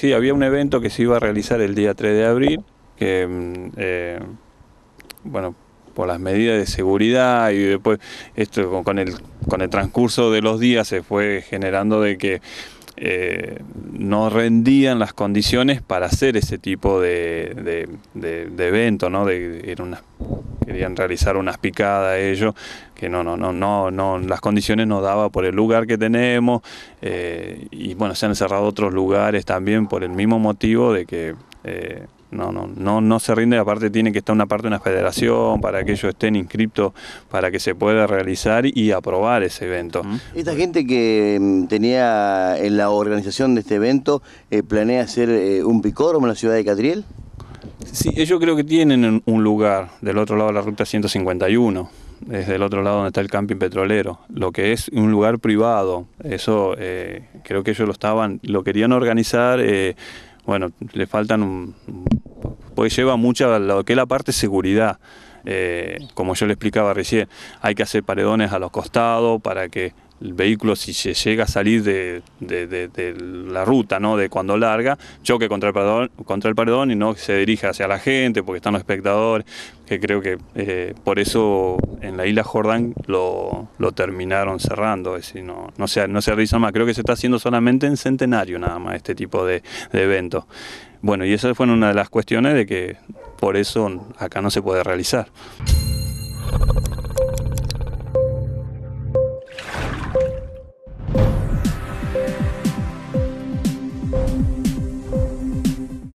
Sí, había un evento que se iba a realizar el día 3 de abril, que, mm, eh, bueno, por las medidas de seguridad y después esto con el, con el transcurso de los días se fue generando de que eh, no rendían las condiciones para hacer ese tipo de, evento, ¿no? De, una querían realizar unas picadas ellos, que no, no, no, no, no, las condiciones no daba por el lugar que tenemos, eh, y bueno, se han cerrado otros lugares también por el mismo motivo de que eh, no, no, no, no se rinde, aparte tiene que estar una parte de una federación para que ellos estén inscriptos para que se pueda realizar y aprobar ese evento. Mm. Esta gente que mm, tenía en la organización de este evento, eh, ¿planea hacer un picódromo en la ciudad de Catriel? Sí, ellos creo que tienen un lugar del otro lado de la ruta 151, desde el otro lado donde está el camping petrolero, lo que es un lugar privado. Eso eh, creo que ellos lo estaban, lo querían organizar. Eh, bueno, le faltan Pues lleva mucha lo que es la parte seguridad. Eh, como yo le explicaba recién, hay que hacer paredones a los costados para que el vehículo si se llega a salir de, la ruta, ¿no? de cuando larga, choque contra el, perdón contra el paredón y no se dirija hacia la gente porque están los espectadores, que creo que eh, por eso en la isla Jordán lo, lo terminaron cerrando, es no, no, se, no se realiza más, creo que se está haciendo solamente en centenario nada más este tipo de, de eventos. Bueno, y esa fue una de las cuestiones de que por eso acá no se puede realizar.